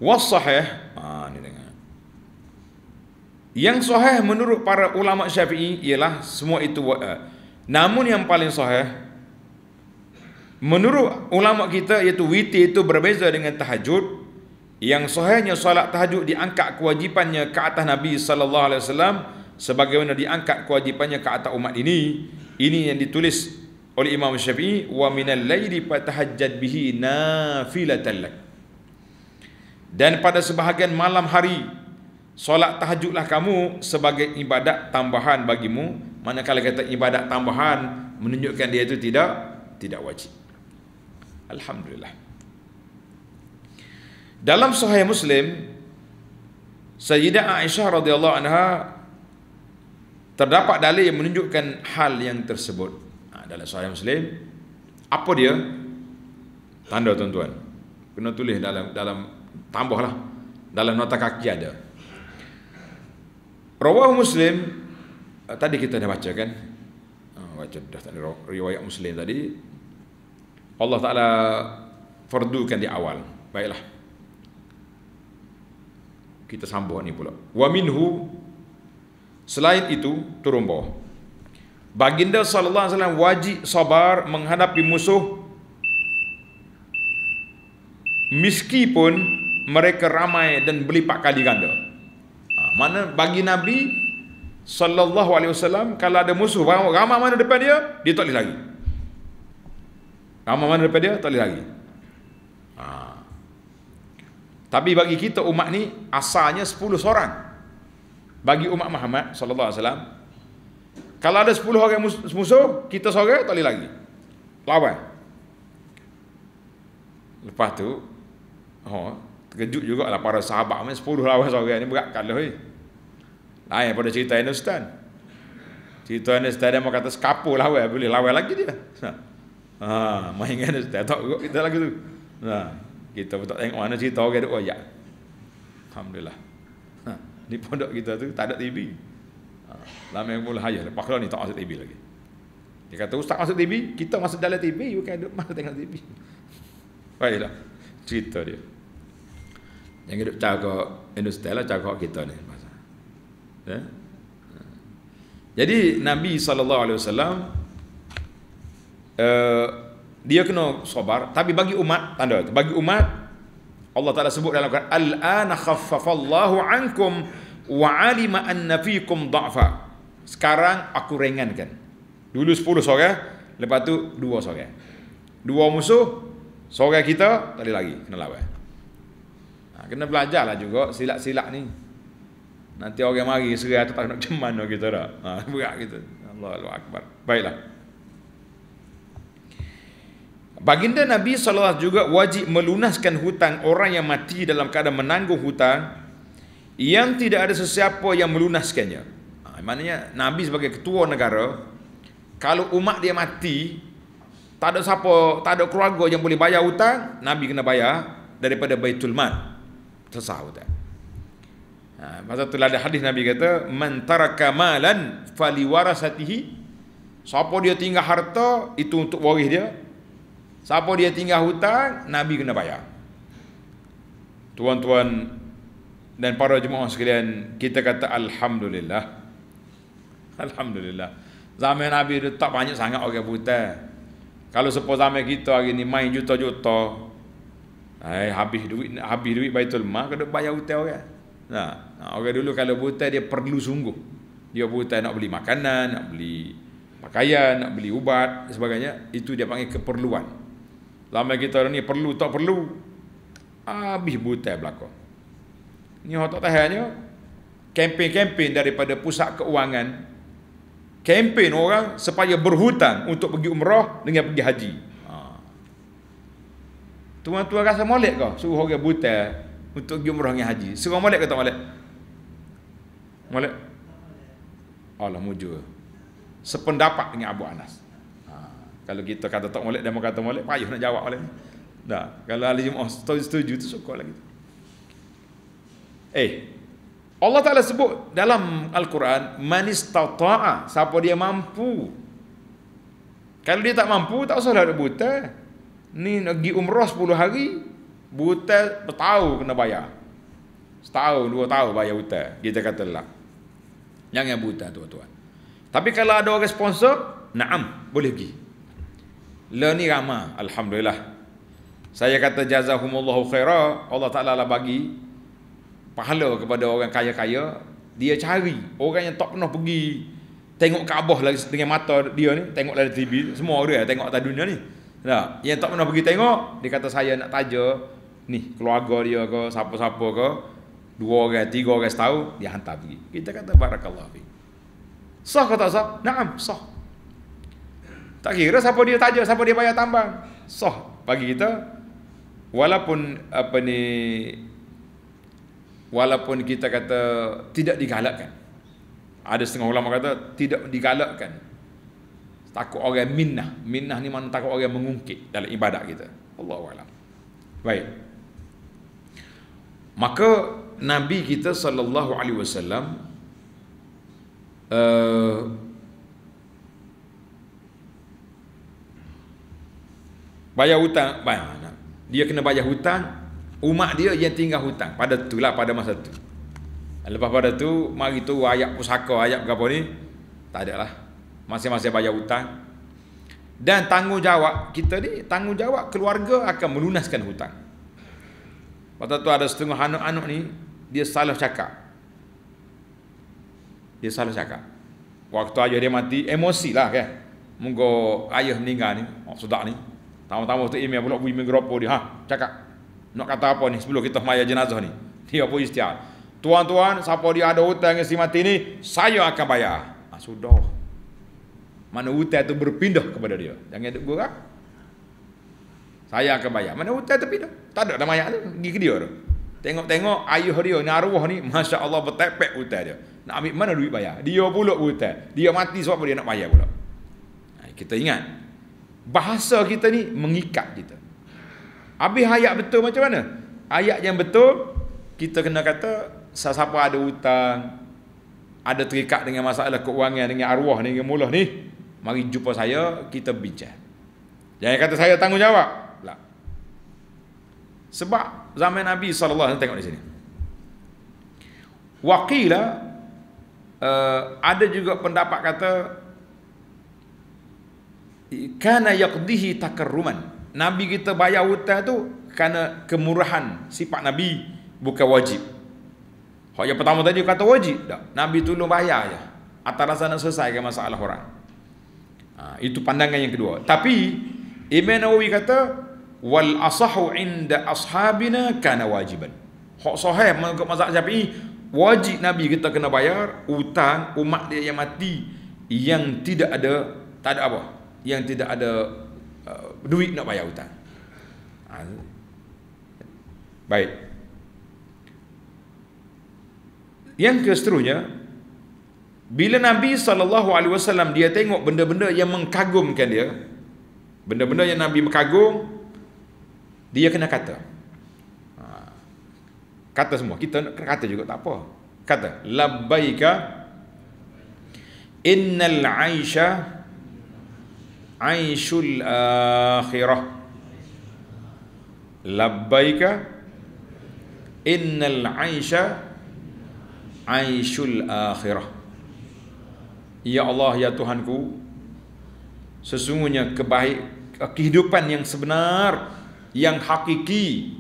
was sahih ah ni dengar yang sahih menurut para ulama Syafi'i ialah semua itu uh, namun yang paling sahih menurut ulama kita iaitu witi itu berbeza dengan tahajud yang sahihnya solat tahajud diangkat kewajipannya ke atas Nabi sallallahu alaihi wasallam sebagaimana diangkat kewajipannya ke atas umat ini ini yang ditulis oleh Imam Syafi'i wa minal laili fatahajjad bihi nafilatan lak dan pada sebahagian malam hari solat tahajudlah kamu sebagai ibadat tambahan bagimu manakala kata ibadat tambahan menunjukkan dia itu tidak tidak wajib alhamdulillah dalam sahih muslim Sayyidah Aisyah radhiyallahu anha Terdapat dalil yang menunjukkan hal yang tersebut ha, dalam Sahih Muslim. Apa dia? Tanda tuan-tuan. Kena tulis dalam dalam tambahlah dalam nota kaki ada. Rawah Muslim eh, tadi kita dah baca kan? Ha, baca dah tadi riwayat Muslim tadi. Allah Taala fardukan di awal. Baiklah. Kita sambung ni pula. Wa minhu Selain itu, turun bawah. Baginda sallallahu alaihi wasallam wajib sabar menghadapi musuh meskipun mereka ramai dan berlipat kali ganda. Ha, mana bagi Nabi sallallahu alaihi wasallam kalau ada musuh ramai mana depan dia, dia tak boleh lari. Ramai mana depan dia, tak boleh lari. Ha. Tapi bagi kita umat ni asalnya 10 orang bagi umat Muhammad sallallahu alaihi wasallam kalau ada 10 orang musuh kita seorang tak boleh lari lawan lepas tu oh terkejut lah para sahabat ni 10 lawan seorang ni berat kalah eh. lain pada cerita Ustaz, cerita Hindustan dia kata sekapur lawan boleh lawan lagi dia ha, ha main dengan Hindustan tak kita lagi tu ha kita pun tak tengok mana cerita orang ada ayat oh, Alhamdulillah di pondok kita tu tak ada TV. Lama ha, yang mula hayah lepas kalau ni tak masuk TV lagi. Dia kata ustaz masuk TV, kita masuk dalam TV bukan ada masa tengok TV. Baiklah. Cerita dia. Yang hidup cakap industri lah cakap kita ni. Ya? Ha. Jadi Nabi SAW uh, eh, dia kena sabar tapi bagi umat tanda bagi umat Allah Taala sebut dalam Quran al-ana khaffafallahu ankum wa alima anna fikum dha'fa. Sekarang aku ringankan. Dulu 10 orang, lepas tu 2 orang. Dua musuh, seorang kita tadi lagi kena lawan. Ha, kena belajarlah juga silat-silat ni. Nanti orang mari serai tak nak macam mana kita dah. Ha, berat kita. Allahu Akbar. Baiklah. Baginda Nabi SAW juga wajib melunaskan hutang orang yang mati dalam keadaan menanggung hutang yang tidak ada sesiapa yang melunaskannya. Ha, maknanya Nabi sebagai ketua negara, kalau umat dia mati, tak ada siapa, tak ada keluarga yang boleh bayar hutang, Nabi kena bayar daripada bayi Mal. Sesah hutang. Ha, masa itulah ada hadis Nabi kata, Man taraka malan faliwarasatihi Siapa dia tinggal harta, itu untuk waris dia, Siapa dia tinggal hutang, Nabi kena bayar. Tuan-tuan dan para jemaah sekalian, kita kata Alhamdulillah. Alhamdulillah. Zaman Nabi dia tak banyak sangat orang okay, buta. Kalau sepuluh zaman kita hari ni main juta-juta. Hai, eh, habis duit habis duit Baitul Mal kena bayar hutang orang. Okay? Nah, orang okay, dulu kalau buta dia perlu sungguh. Dia buta nak beli makanan, nak beli pakaian, nak beli ubat sebagainya, itu dia panggil keperluan. Lama kita ni perlu tak perlu. Habis buta belaka. Ni hak tak tahannya kempen-kempen daripada pusat keuangan kempen orang supaya berhutang untuk pergi umrah dengan pergi haji. tuan ha. Tuan-tuan rasa molek ke suruh orang buta untuk pergi umrah dengan haji? Suruh molek ke tak molek? Molek. Allah mujur. Sependapat dengan Abu Anas. Kalau kita kata tak molek, dia kata molek, payuh nak jawab molek. Dah. Kalau ahli jemaah setuju, setuju tu syukur lagi. Eh, Allah Ta'ala sebut dalam Al-Quran, manis tata'a, siapa dia mampu. Kalau dia tak mampu, tak usah ada lah buta. Ni nak pergi umrah 10 hari, buta bertahu kena bayar. Setahun, dua tahun bayar buta. Kita kata lah. Jangan buta tuan-tuan. Tapi kalau ada orang sponsor, naam, boleh pergi. Le lah ni ramah Alhamdulillah Saya kata jazahumullahu khairah, Allah Ta'ala lah bagi Pahala kepada orang kaya-kaya Dia cari orang yang tak pernah pergi Tengok Kaabah lagi dengan mata dia ni Tengok dari TV Semua orang yang tengok atas dunia ni Nah, Yang tak pernah pergi tengok Dia kata saya nak taja Ni keluarga dia ke Siapa-siapa ke Dua orang, tiga orang setahun Dia hantar pergi Kita kata barakallah Sah kata sah? Naam, sah tak kira siapa dia tajuk, siapa dia bayar tambang. Sah bagi kita. Walaupun apa ni walaupun kita kata tidak digalakkan. Ada setengah ulama kata tidak digalakkan. Takut orang minnah. Minnah ni mana takut orang mengungkit dalam ibadat kita. Allah Alam. Baik. Maka Nabi kita sallallahu alaihi wasallam eh, bayar hutang banyak dia kena bayar hutang umat dia yang tinggal hutang pada tu lah pada masa tu lepas pada tu mari tu ayat pusaka ayat berapa ni tak ada lah masih masih bayar hutang dan tanggungjawab kita ni tanggungjawab keluarga akan melunaskan hutang pada tu ada setengah anak-anak ni dia salah cakap dia salah cakap waktu ayah dia mati emosi lah kan Munggu ayah meninggal ni oh, sudah ni Tamu-tamu tama Ustaz Imi pula buih menggeropoh dia. Ha, cakap. Nak kata apa ni sebelum kita mayat jenazah ni? Dia pun istiar. Tuan-tuan, siapa dia ada hutang yang si mati ni, saya akan bayar. Ha, sudah. Mana hutang itu berpindah kepada dia. Jangan duduk gua Saya akan bayar. Mana hutang itu pindah? Tak ada, ada mayat tu. Pergi ke dia tu. Tengok-tengok ayuh dia ni arwah ni Masya Allah bertepek hutan dia Nak ambil mana duit bayar Dia pula hutan Dia mati sebab dia nak bayar pula Kita ingat Bahasa kita ni mengikat kita. Habis ayat betul macam mana? Ayat yang betul, kita kena kata, siapa ada hutang, ada terikat dengan masalah keuangan, dengan arwah, dengan mulah ni, mari jumpa saya, kita bincang. Jangan kata saya tanggungjawab. Tak. Lah. Sebab zaman Nabi Alaihi Wasallam tengok di sini. Waqilah, eh, uh, ada juga pendapat kata, kana yaqdihi takarruman nabi kita bayar hutang tu kerana kemurahan sifat nabi bukan wajib Hak yang pertama tadi kata wajib tak? Nabi tolong bayar je. Atas rasa nak selesaikan masalah orang. Ha, itu pandangan yang kedua. Tapi Imam Nawawi kata wal asahu inda ashabina kana wajiban. Hak sahih mengikut mazhab Syafi'i wajib Nabi kita kena bayar hutang umat dia yang mati yang tidak ada tak ada apa yang tidak ada uh, duit nak bayar hutang. Ha. Baik. Yang keseterusnya bila Nabi sallallahu alaihi wasallam dia tengok benda-benda yang mengkagumkan dia, benda-benda yang Nabi mengkagum, dia kena kata. Ha. Kata semua, kita nak kena kata juga tak apa. Kata, labbaika innal 'aisha aishul akhirah labbaika innal aisha aishul akhirah ya allah ya tuhanku sesungguhnya kebaik kehidupan yang sebenar yang hakiki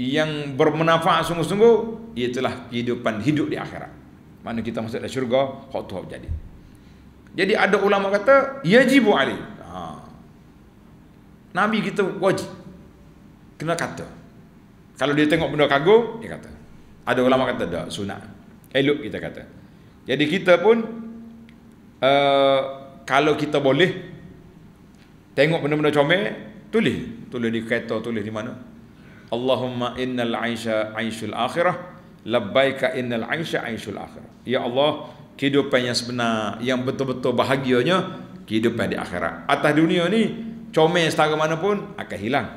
yang bermanfaat sungguh-sungguh itulah kehidupan hidup di akhirat mana kita masuk dalam syurga hak tu jadi jadi ada ulama kata yajibu alaih. Ha. Nabi kita wajib kena kata. Kalau dia tengok benda kago, dia kata. Ada ulama kata dak sunat. Elok kita kata. Jadi kita pun uh, kalau kita boleh tengok benda-benda comel, tulis, tulis di kereta, tulis di mana. Allahumma innal aisha aishul akhirah labbaika innal aisha aishul akhirah. Ya Allah, kehidupan yang sebenar yang betul-betul bahagianya kehidupan di akhirat atas dunia ni comel setara mana pun akan hilang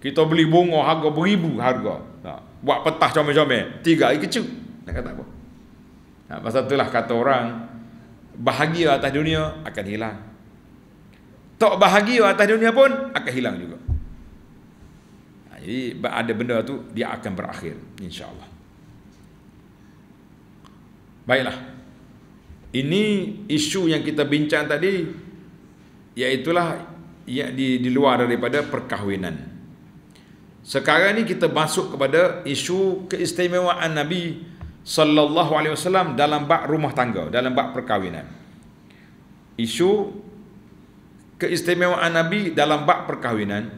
kita beli bunga harga beribu harga tak. buat petah comel-comel tiga hari kecil nak kata apa Nah, ha, pasal itulah kata orang bahagia atas dunia akan hilang tak bahagia atas dunia pun akan hilang juga ha, jadi ada benda tu dia akan berakhir insya Allah. Baiklah. Ini isu yang kita bincang tadi iaitulah ia di, di luar daripada perkahwinan. Sekarang ni kita masuk kepada isu keistimewaan Nabi sallallahu alaihi wasallam dalam bak rumah tangga, dalam bak perkahwinan. Isu keistimewaan Nabi dalam bak perkahwinan.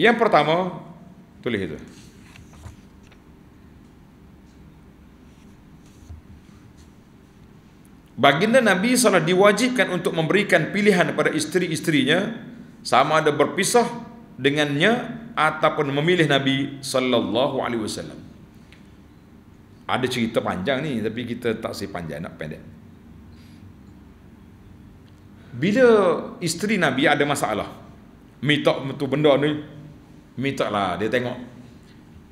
Yang pertama tulis itu. Baginda Nabi SAW diwajibkan untuk memberikan pilihan kepada isteri-isterinya sama ada berpisah dengannya ataupun memilih Nabi sallallahu alaihi wasallam. Ada cerita panjang ni tapi kita tak si panjang nak pendek. Bila isteri Nabi ada masalah, minta tu benda ni, minta lah dia tengok.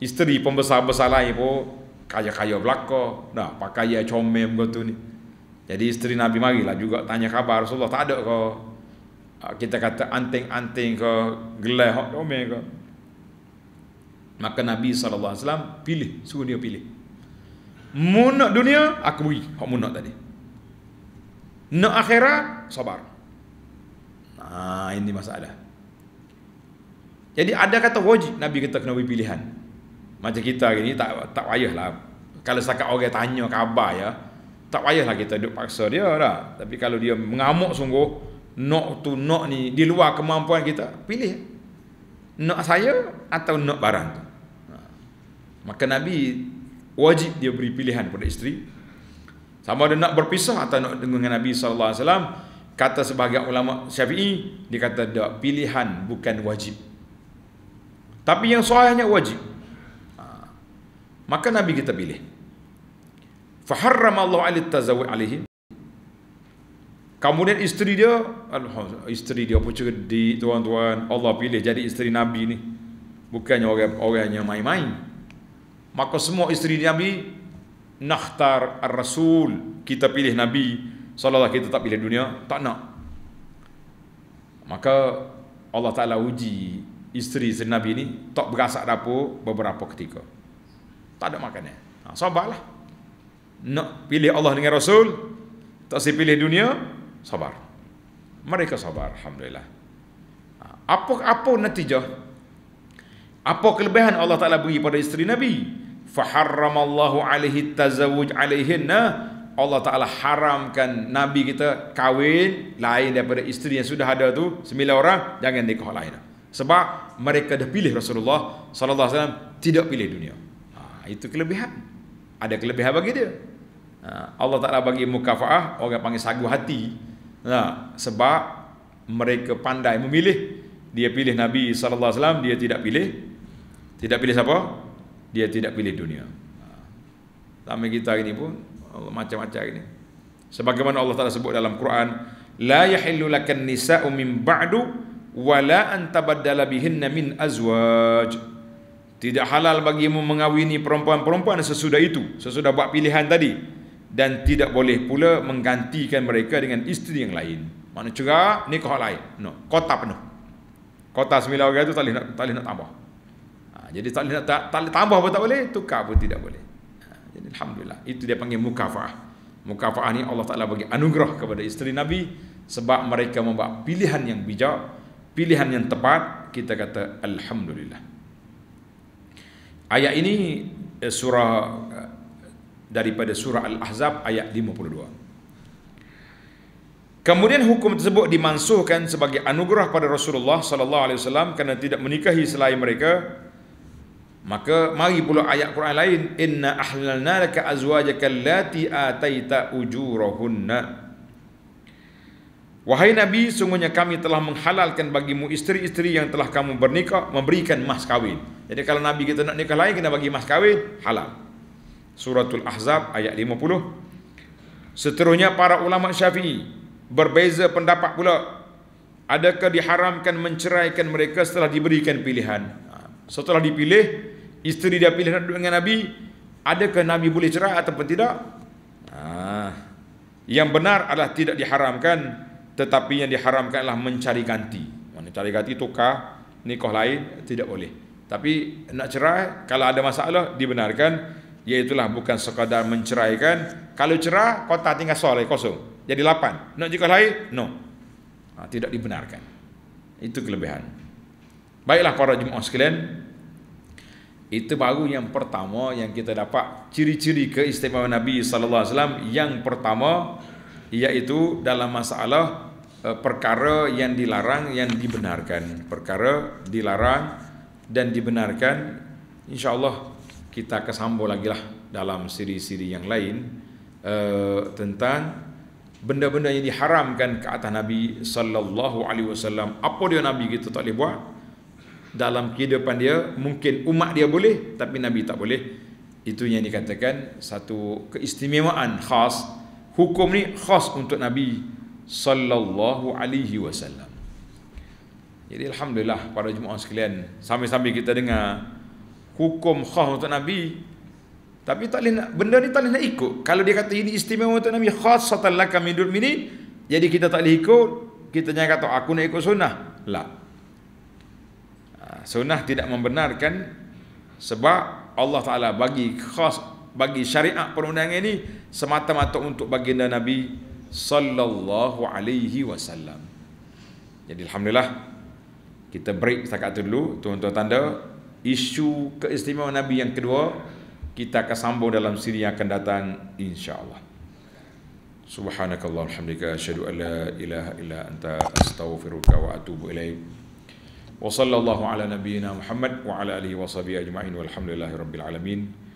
Isteri pembesar-besar lain pun kaya-kaya belaka, dah pakai comel begitu ni. Jadi isteri Nabi marilah juga tanya khabar Rasulullah. Tak ada ke ah, kita kata anting-anting ke gelai hak dome ke. Maka Nabi SAW pilih, suruh dia pilih. Munak dunia, aku beri hak munak tadi. Nak akhirat, sabar. Nah, ini masalah. Jadi ada kata wajib Nabi kita kena beri pilihan. Macam kita gini tak tak payahlah kalau sakak orang tanya khabar ya tak payahlah kita duduk paksa dia dah. Tapi kalau dia mengamuk sungguh, nak tu nak ni di luar kemampuan kita, pilih. Nak saya atau nak barang tu. Ha. Maka Nabi wajib dia beri pilihan kepada isteri. Sama ada nak berpisah atau nak dengan Nabi sallallahu alaihi wasallam, kata sebagai ulama Syafi'i, dia kata dak pilihan bukan wajib. Tapi yang soalnya wajib. Ha. Maka Nabi kita pilih faharram Allah alit tazawwuj alaihi kemudian isteri dia alhamdulillah isteri dia pun cerdik tuan-tuan Allah pilih jadi isteri nabi ni bukannya orang orang yang main-main maka semua isteri nabi nakhtar ar-rasul kita pilih nabi sallallahu kita tak pilih dunia tak nak maka Allah Ta'ala uji isteri Nabi ni tak berasa dapur beberapa ketika tak ada makanan ha, sabarlah nak pilih Allah dengan Rasul tak sempat pilih dunia sabar mereka sabar alhamdulillah ha, apa apa natijah apa kelebihan Allah Taala beri pada isteri Nabi faharramallahu alaihi tazawuj alaihinna Allah Taala haramkan nabi kita kahwin lain daripada isteri yang sudah ada tu sembilan orang jangan nikah lain sebab mereka dah pilih Rasulullah sallallahu alaihi wasallam tidak pilih dunia ha, itu kelebihan ada kelebihan bagi dia Ha, Allah Ta'ala bagi mukafa'ah Orang panggil sagu hati nah, ha, Sebab mereka pandai memilih Dia pilih Nabi SAW Dia tidak pilih Tidak pilih siapa? Dia tidak pilih dunia Sama ha, kita hari ini pun Macam-macam hari ini Sebagaimana Allah Ta'ala sebut dalam Quran La yahillu lakan nisa'u min ba'du Wa la antabaddala bihinna min azwaj Tidak halal bagimu mengawini perempuan-perempuan sesudah itu Sesudah buat pilihan tadi dan tidak boleh pula menggantikan mereka dengan isteri yang lain. Mana cerak, nikah lain. No, kota penuh. Kota sembilan orang itu tak boleh nak, tak boleh nak tambah. Ha, jadi tak boleh nak tak, tak, tambah pun tak boleh, tukar pun tidak boleh. Ha, jadi Alhamdulillah, itu dia panggil mukafa'ah. Mukafa'ah ni Allah Ta'ala bagi anugerah kepada isteri Nabi sebab mereka membuat pilihan yang bijak, pilihan yang tepat, kita kata Alhamdulillah. Ayat ini eh, surah daripada surah Al-Ahzab ayat 52. Kemudian hukum tersebut dimansuhkan sebagai anugerah pada Rasulullah sallallahu alaihi wasallam kerana tidak menikahi selain mereka. Maka mari pula ayat Quran lain inna ahlalna laka azwajaka allati ataita ujurahunna. Wahai Nabi, sungguhnya kami telah menghalalkan bagimu isteri-isteri yang telah kamu bernikah memberikan mas kawin. Jadi kalau Nabi kita nak nikah lain kena bagi mas kawin halal. Suratul Ahzab ayat 50. Seterusnya para ulama Syafi'i berbeza pendapat pula. Adakah diharamkan menceraikan mereka setelah diberikan pilihan? Setelah dipilih, isteri dia pilih dengan Nabi, adakah Nabi boleh cerai ataupun tidak? Ah. Yang benar adalah tidak diharamkan, tetapi yang diharamkan adalah mencari ganti. Mencari ganti tukar nikah lain tidak boleh. Tapi nak cerai kalau ada masalah dibenarkan itulah bukan sekadar menceraikan. Kalau cerah, kota tinggal soleh kosong. Jadi lapan. Nak jika lain? No. Ha, tidak dibenarkan. Itu kelebihan. Baiklah para jemaah sekalian. Itu baru yang pertama yang kita dapat ciri-ciri keistimewaan Nabi sallallahu alaihi wasallam yang pertama iaitu dalam masalah eh, perkara yang dilarang yang dibenarkan perkara dilarang dan dibenarkan insyaallah kita akan sambung lagi lah dalam siri-siri yang lain uh, tentang benda-benda yang diharamkan ke atas Nabi sallallahu alaihi wasallam. Apa dia Nabi kita tak boleh buat? Dalam kehidupan dia mungkin umat dia boleh tapi Nabi tak boleh. Itu yang dikatakan satu keistimewaan khas hukum ni khas untuk Nabi sallallahu alaihi wasallam. Jadi alhamdulillah para jemaah sekalian sambil-sambil kita dengar hukum khas untuk Nabi tapi tak boleh nak, benda ni tak boleh nak ikut kalau dia kata ini istimewa untuk Nabi khas satan lakam hidup ini jadi kita tak boleh ikut kita jangan kata aku nak ikut sunnah lah sunnah tidak membenarkan sebab Allah Ta'ala bagi khas bagi syariat perundangan ini semata-mata untuk baginda Nabi sallallahu alaihi wasallam. Jadi alhamdulillah kita break setakat itu dulu tuan-tuan tanda isu keistimewaan Nabi yang kedua kita akan sambung dalam siri yang akan datang insyaallah. Subhanakallah hamdika asyhadu an la ilaha illa anta astaghfiruka wa atubu ilaik. Wa sallallahu ala nabiyyina Muhammad wa ala alihi wa sahbihi ajma'in walhamdulillahi rabbil alamin.